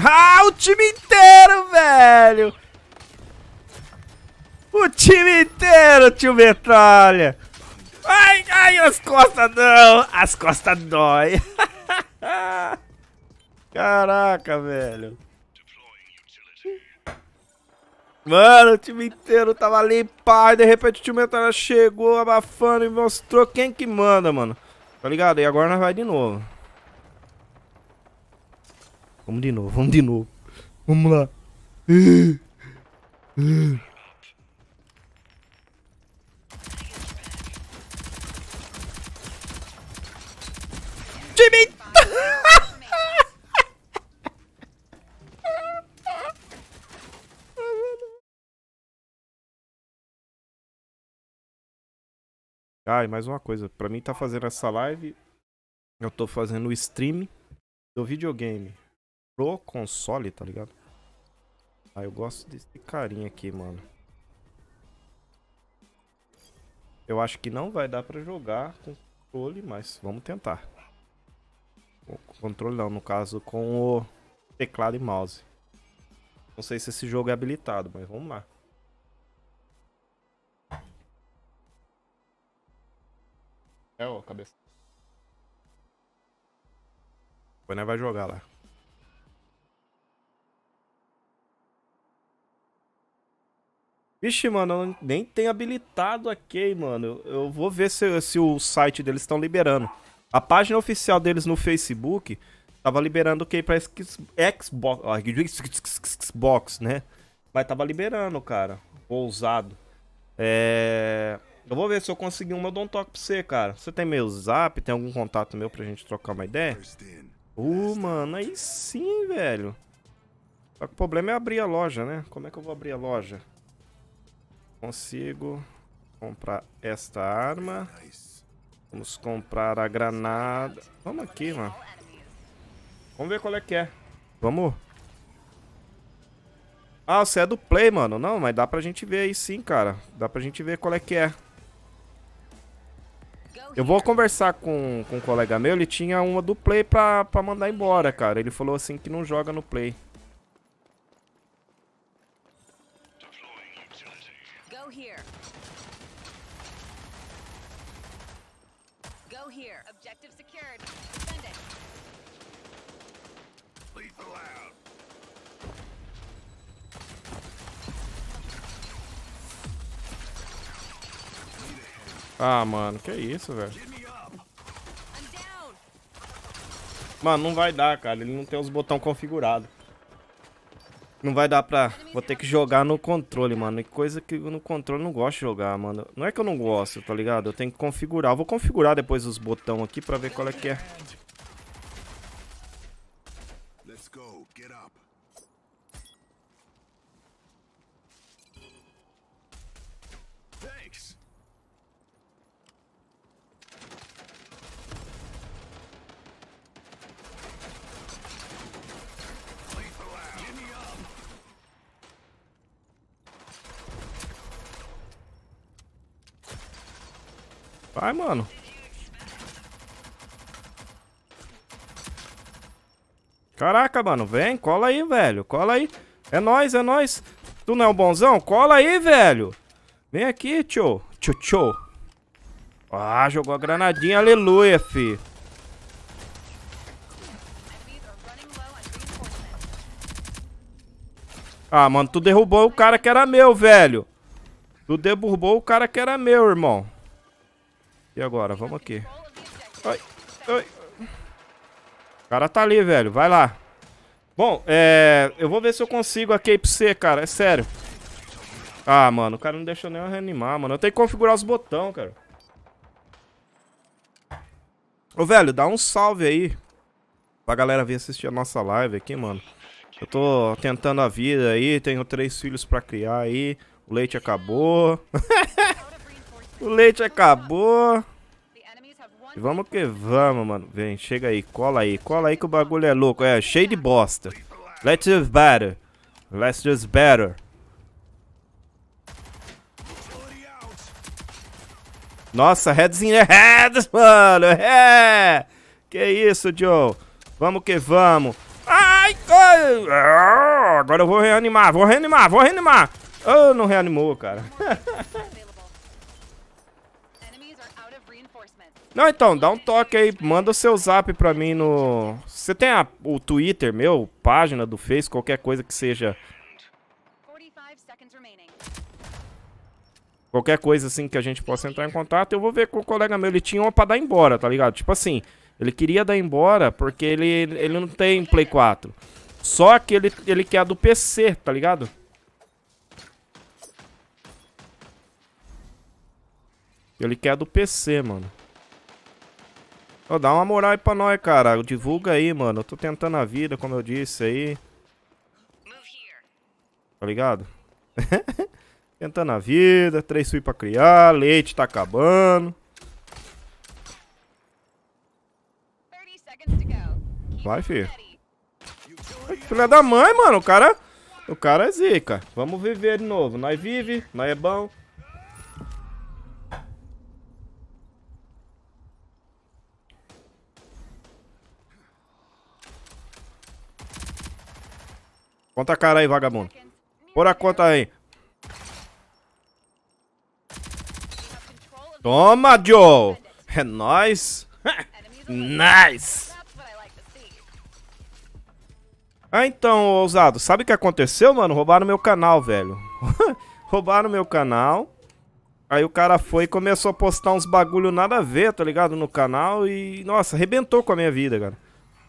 Ah, o time inteiro, velho! O time inteiro, tio Metralha! Ai, ai, as costas não! As costas dói! Caraca, velho! Mano, o time inteiro tava limpar e de repente o tio Metralha chegou abafando e mostrou quem que manda, mano. Tá ligado? E agora nós vai de novo. Vamos de novo, vamos de novo. Vamos lá. Jimmy! Ah, e mais uma coisa, pra mim tá fazendo essa live, eu tô fazendo o stream do videogame pro console, tá ligado? Ah, eu gosto desse carinha aqui, mano. Eu acho que não vai dar pra jogar com controle, mas vamos tentar. Com controle não, no caso com o teclado e mouse. Não sei se esse jogo é habilitado, mas vamos lá. É, ó, cabeça. Depois nós vai jogar lá. Vixe, mano, eu nem tenho habilitado aqui, mano. Eu vou ver se, se o site deles estão liberando. A página oficial deles no Facebook tava liberando o que pra Xbox, né? Mas tava liberando, cara. Ousado. É... Eu vou ver se eu consegui uma, eu dou um toque pra você, cara. Você tem meu zap? Tem algum contato meu pra gente trocar uma ideia? Uh, mano, aí sim, velho. Só que o problema é abrir a loja, né? Como é que eu vou abrir a loja? Consigo comprar esta arma. Vamos comprar a granada. Vamos aqui, mano. Vamos ver qual é que é. Vamos. Ah, você é do play, mano. Não, mas dá pra gente ver aí sim, cara. Dá pra gente ver qual é que é. Eu vou conversar com, com um colega meu, ele tinha uma do Play pra, pra mandar embora, cara. Ele falou assim que não joga no Play. Ah, mano, que isso, velho. Mano, não vai dar, cara. Ele não tem os botões configurados. Não vai dar pra... Vou ter que jogar no controle, mano. E coisa que no controle eu não gosto de jogar, mano. Não é que eu não gosto, tá ligado? Eu tenho que configurar. Eu vou configurar depois os botões aqui pra ver qual é que é. mano. Caraca, mano, vem, cola aí, velho, cola aí. É nóis, é nóis. Tu não é o um bonzão? Cola aí, velho. Vem aqui, tio. Tio, tio. Ah, jogou a granadinha, aleluia, fi. Ah, mano, tu derrubou o cara que era meu, velho. Tu derrubou o cara que era meu, irmão. E agora? Vamos aqui. Ai, ai. O cara tá ali, velho. Vai lá. Bom, é... Eu vou ver se eu consigo a Cape C, cara. É sério. Ah, mano. O cara não deixou nem eu reanimar, mano. Eu tenho que configurar os botões, cara. Ô, velho, dá um salve aí. Pra galera vir assistir a nossa live aqui, mano. Eu tô tentando a vida aí. Tenho três filhos pra criar aí. O leite acabou. O leite acabou. E vamos que vamos, mano. Vem, chega aí, cola aí. Cola aí que o bagulho é louco. É, cheio de bosta. Let's just better. Let's just better. Nossa, heads in é heads, mano. É. Que isso, Joe. Vamos que vamos. Ai, ah, agora eu vou reanimar, vou reanimar, vou reanimar. Oh, não reanimou, cara. Não, então, dá um toque aí, manda o seu zap pra mim no... Você tem a, o Twitter meu, página do Face, qualquer coisa que seja... Qualquer coisa assim que a gente possa entrar em contato, eu vou ver com o colega meu. Ele tinha uma pra dar embora, tá ligado? Tipo assim, ele queria dar embora porque ele, ele não tem Play 4. Só que ele, ele quer a do PC, tá ligado? Ele quer a do PC, mano dá uma moral aí pra nós, cara. Divulga aí, mano. Eu tô tentando a vida, como eu disse aí. Tá ligado? tentando a vida, três suí pra criar, leite tá acabando. Vai, filho. Filha da mãe, mano. O cara... O cara é zica. Vamos viver de novo. Nós vive, nós é bom. Conta a cara aí, vagabundo. Por a conta aí. Toma, Joe! É nóis! nice! Ah, então, ousado, sabe o que aconteceu, mano? Roubaram meu canal, velho. Roubaram meu canal. Aí o cara foi e começou a postar uns bagulho nada a ver, tá ligado? No canal e, nossa, arrebentou com a minha vida, cara.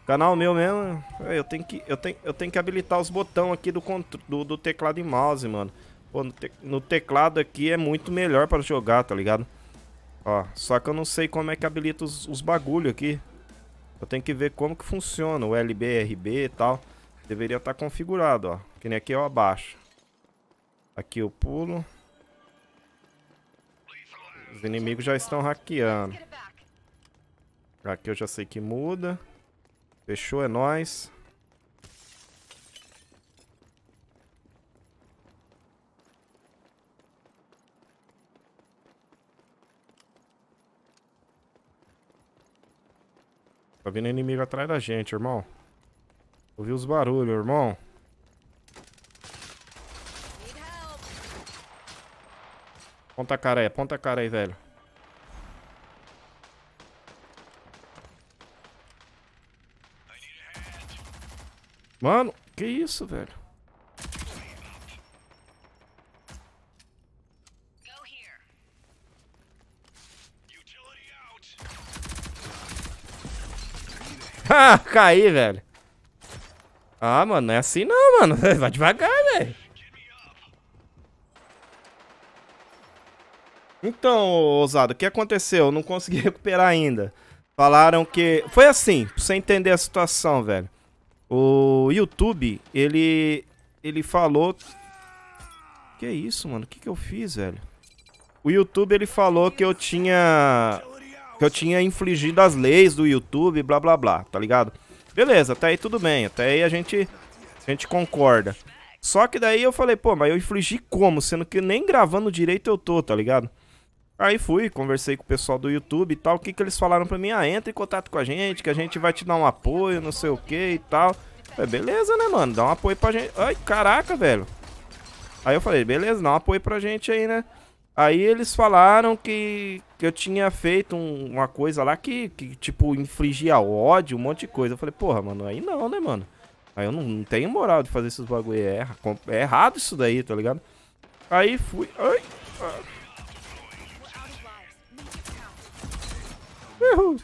Canal meu mesmo, é, eu tenho que, eu tenho, eu tenho que habilitar os botões aqui do, do, do, teclado e mouse, mano. Pô, no, te, no teclado aqui é muito melhor pra jogar, tá ligado? Ó, só que eu não sei como é que habilita os, os bagulho aqui. Eu tenho que ver como que funciona o LBRB e tal. Deveria estar tá configurado, ó. Que nem aqui eu abaixo. Aqui eu pulo. Os inimigos já estão hackeando. Aqui eu já sei que muda. Fechou, é nóis. Tá vindo inimigo atrás da gente, irmão. Ouvi os barulhos, irmão. Ponta cara aí, ponta cara aí, velho. Mano, que isso, velho? Ah, caí, velho. Ah, mano, não é assim não, mano. Vai devagar, velho. Então, ousado, o que aconteceu? Eu não consegui recuperar ainda. Falaram que... Foi assim, pra você entender a situação, velho. O YouTube, ele ele falou Que é isso, mano? O que que eu fiz, velho? O YouTube ele falou que eu tinha que eu tinha infligido as leis do YouTube, blá blá blá, tá ligado? Beleza, até aí tudo bem, até aí a gente a gente concorda. Só que daí eu falei, pô, mas eu infligi como, sendo que nem gravando direito eu tô, tá ligado? Aí fui, conversei com o pessoal do YouTube e tal. O que, que eles falaram pra mim? Ah, entra em contato com a gente, que a gente vai te dar um apoio, não sei o que e tal. Falei, beleza, né, mano? Dá um apoio pra gente. Ai, caraca, velho. Aí eu falei, beleza, dá um apoio pra gente aí, né? Aí eles falaram que, que eu tinha feito um, uma coisa lá que, que, tipo, infligia ódio, um monte de coisa. Eu falei, porra, mano, aí não, né, mano? Aí eu não, não tenho moral de fazer esses bagulho. É, é errado isso daí, tá ligado? Aí fui. Ai, ai. Erro.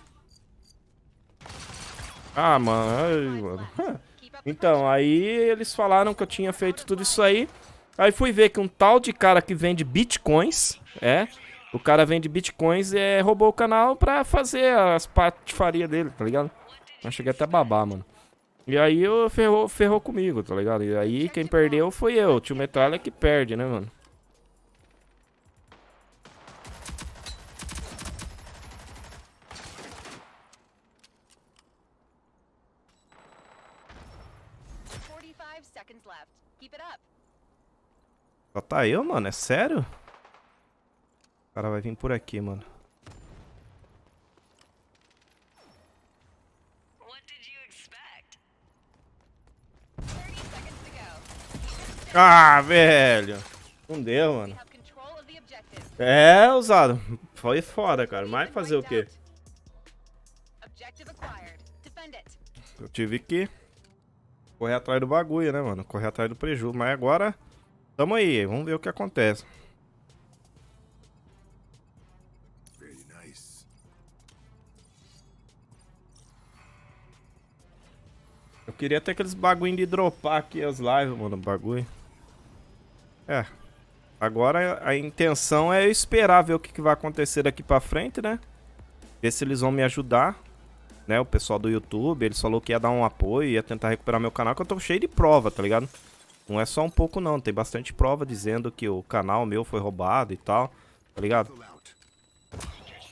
Ah, mano. Ai, mano. Então, aí eles falaram que eu tinha feito tudo isso aí. Aí fui ver que um tal de cara que vende bitcoins, é, o cara vende bitcoins e é, roubou o canal pra fazer as patifaria dele, tá ligado? Eu cheguei até a babar, mano. E aí eu ferrou, ferrou comigo, tá ligado? E aí quem perdeu foi eu. tio Metralha que perde, né, mano? Só tá eu, mano? É sério? O cara vai vir por aqui, mano. Ah, velho. Não deu, mano. É, usado. Foi foda cara. Mas fazer o quê? Eu tive que correr atrás do bagulho, né, mano? Correr atrás do prejuízo. Mas agora Tamo aí, vamos ver o que acontece. Eu queria até aqueles bagulho de dropar aqui as lives, mano, bagulho. É. Agora a intenção é esperar ver o que, que vai acontecer daqui pra frente, né? Ver se eles vão me ajudar né, o pessoal do YouTube, eles falou que ia dar um apoio, ia tentar recuperar meu canal, que eu tô cheio de prova, tá ligado? Não é só um pouco não, tem bastante prova dizendo que o canal meu foi roubado e tal, tá ligado?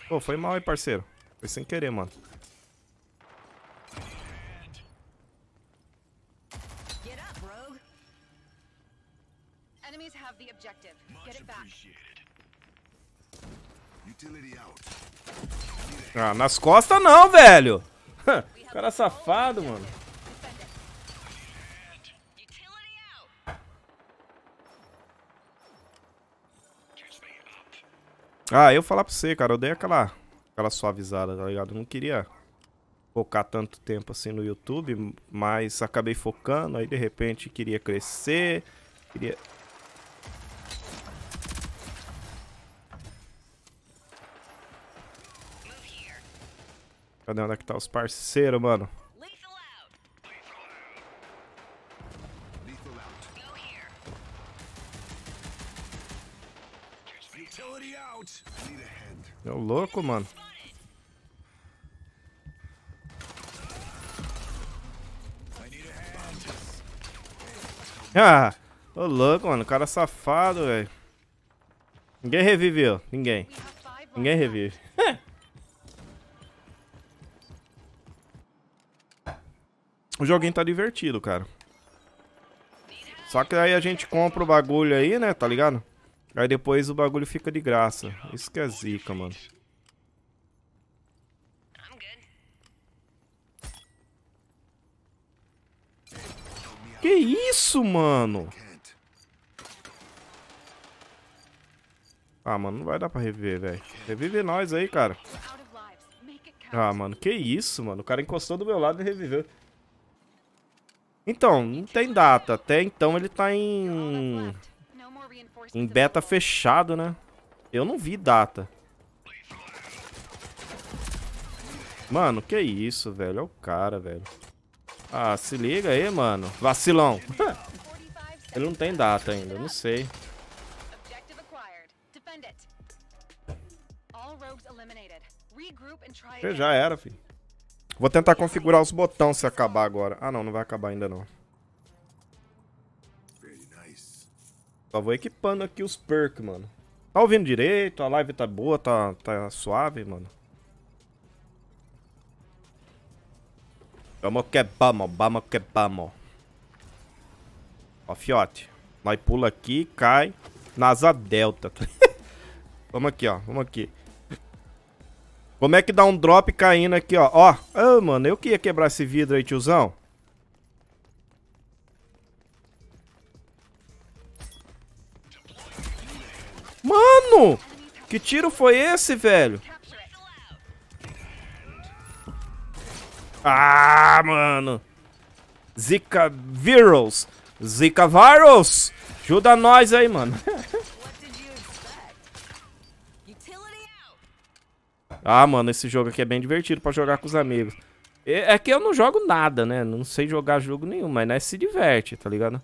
Pô, foi mal aí, parceiro. Foi sem querer, mano. Ah, nas costas não, velho. cara é safado, mano. Ah, eu falar pra você, cara, eu dei aquela, aquela suavizada, tá ligado? Eu não queria focar tanto tempo assim no YouTube, mas acabei focando, aí de repente queria crescer, queria... Cadê onde é que tá os parceiros, mano? É o louco, mano. Ah, ô louco, mano. Cara safado, velho. Ninguém reviveu. Ninguém. Ninguém revive. o joguinho tá divertido, cara. Só que aí a gente compra o bagulho aí, né? Tá ligado? Aí depois o bagulho fica de graça. Isso que é zica, mano. Que isso, mano? Ah, mano, não vai dar pra reviver, velho. Reviver nós aí, cara. Ah, mano, que isso, mano. O cara encostou do meu lado e reviveu. Então, não tem data. Até então ele tá em... Em beta fechado, né? Eu não vi data. Mano, que isso, velho. É o cara, velho. Ah, se liga aí, mano. Vacilão. Ele não tem data ainda, não sei. Eu já era, filho. Vou tentar configurar os botões se acabar agora. Ah, não, não vai acabar ainda não. Só tá, vou equipando aqui os perks, mano. Tá ouvindo direito, a live tá boa, tá, tá suave, mano. Vamos que vamos, vamos que vamos. Ó, fiote. Nós pula aqui, cai. nasa delta. vamos aqui, ó. Vamos aqui. Como é que dá um drop caindo aqui, ó? Ó. Oh, mano, eu queria quebrar esse vidro aí, tiozão. Mano! Que tiro foi esse, velho? Ah, mano. Zika Virals. Zika Virals. Ajuda nós aí, mano. ah, mano, esse jogo aqui é bem divertido pra jogar com os amigos. É, é que eu não jogo nada, né? Não sei jogar jogo nenhum, mas né, se diverte, tá ligado?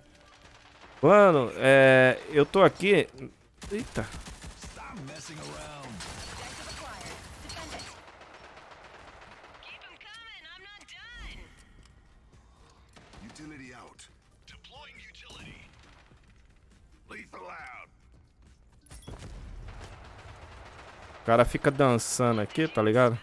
Mano, é... Eu tô aqui... Eita, messing around. Objective acquired. Defend it. Keep coming. I'm not done. Utility out. Deploying utility. Lethal out. O cara fica dançando aqui, tá ligado?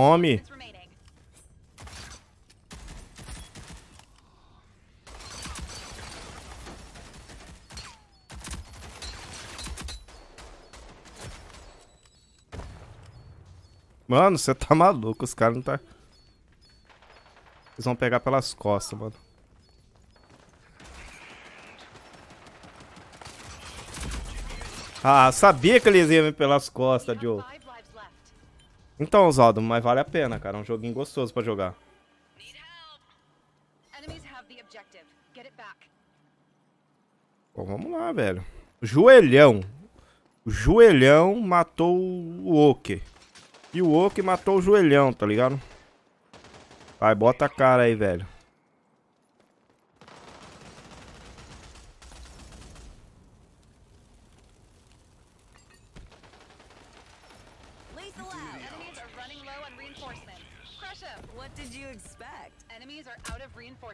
Tome. Mano, você tá maluco, os caras não tá... Eles vão pegar pelas costas, mano. Ah, sabia que eles iam pelas costas, Joe. Então, Zaldo, mas vale a pena, cara. É um joguinho gostoso pra jogar. Bom, vamos lá, velho. Joelhão. O joelhão matou o Oke. E o Oke matou o joelhão, tá ligado? Vai, bota a cara aí, velho.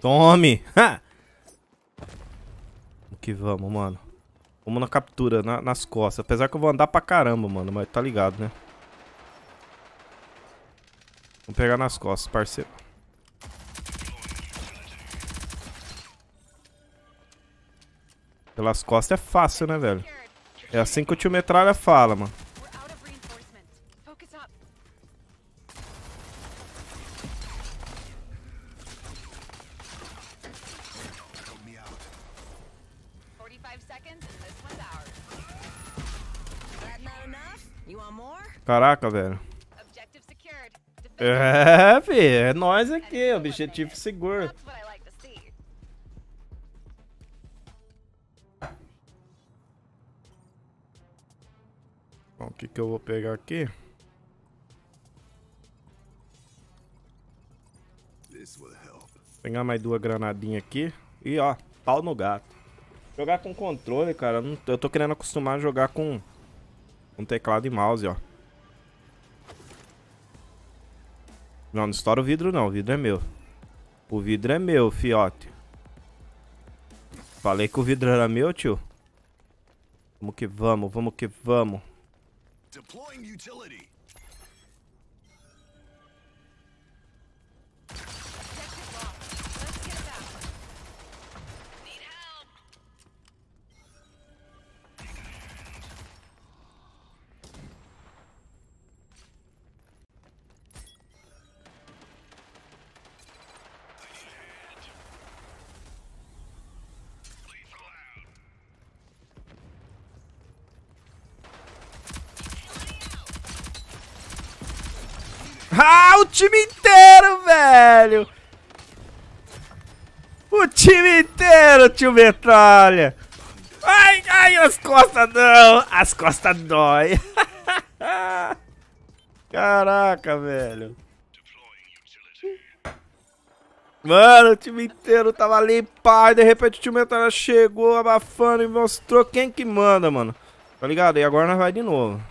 Tome! Ha! O que vamos, mano? Vamos na captura, na, nas costas. Apesar que eu vou andar pra caramba, mano. Mas tá ligado, né? Vamos pegar nas costas, parceiro. Pelas costas é fácil, né, velho? É assim que o tio Metralha fala, mano. Caraca, velho. É, fi, é nós aqui, objetivo seguro. Bom, o que que eu vou pegar aqui? Pegar mais duas granadinhas aqui. E ó, pau no gato. Jogar com controle, cara. Eu tô querendo acostumar a jogar com um teclado e mouse, ó. Não, não estoura o vidro não, o vidro é meu. O vidro é meu, fiote. Falei que o vidro era meu, tio. Vamos que vamos, vamos que vamos. Deploying utility. Ah, o time inteiro, velho! O time inteiro, tio Metralha! Ai, ai, as costas não! As costas dói! Caraca, velho! Mano, o time inteiro tava ali, pai, de repente o tio metralha chegou abafando e mostrou quem que manda, mano. Tá ligado? E agora nós vai de novo.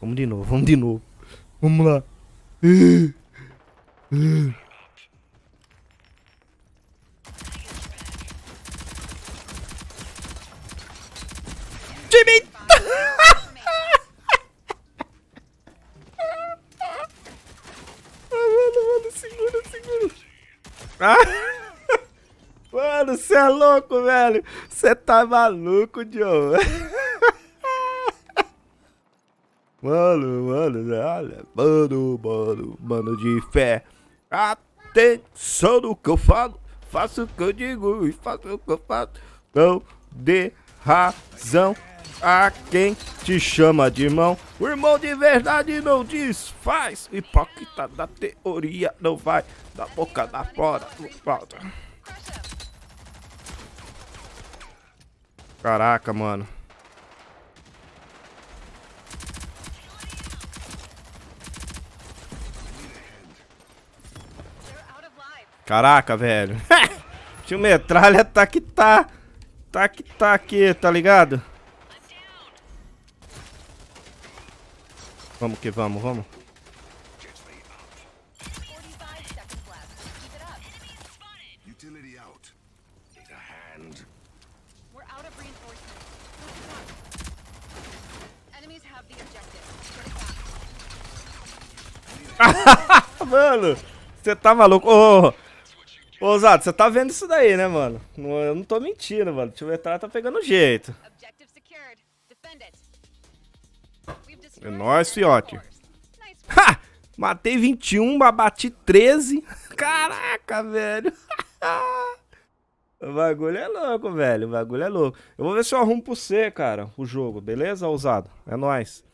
Vamos de novo, vamos de novo. Vamos lá. Jimmy! mano, segura, segura. Ah. Mano, você é louco, velho. Você tá maluco, Joe mano, mano, olha, mano, mano, mano de fé. Atenção no que eu falo, faço o que eu digo e faço o que eu faço. Não dê razão a quem te chama de irmão. O irmão de verdade não desfaz. Hipócrita da teoria não vai da boca da fora, não falta. Caraca, mano. Caraca, velho. Tio metralha tá que tá. Tá que tá aqui, tá ligado? Vamos que vamos, vamos. Mano, você tá maluco? Oh, Ô, Zato, você tá vendo isso daí, né, mano? Eu não tô mentindo, mano. O Tivetar tá, tá pegando jeito. É nóis, fiote. Ha! Matei 21, bati 13. Caraca, velho. o bagulho é louco, velho. O bagulho é louco. Eu vou ver se eu arrumo pro C, cara, o jogo, beleza, ousado? É nóis.